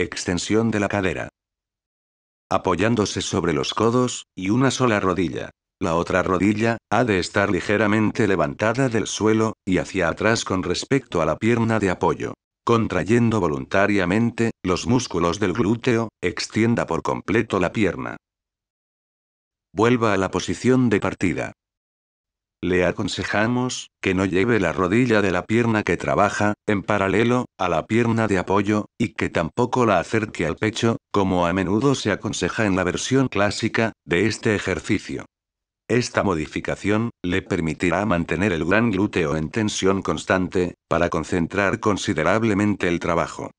Extensión de la cadera. Apoyándose sobre los codos, y una sola rodilla. La otra rodilla, ha de estar ligeramente levantada del suelo, y hacia atrás con respecto a la pierna de apoyo. Contrayendo voluntariamente, los músculos del glúteo, extienda por completo la pierna. Vuelva a la posición de partida. Le aconsejamos, que no lleve la rodilla de la pierna que trabaja, en paralelo, a la pierna de apoyo, y que tampoco la acerque al pecho, como a menudo se aconseja en la versión clásica, de este ejercicio. Esta modificación, le permitirá mantener el gran glúteo en tensión constante, para concentrar considerablemente el trabajo.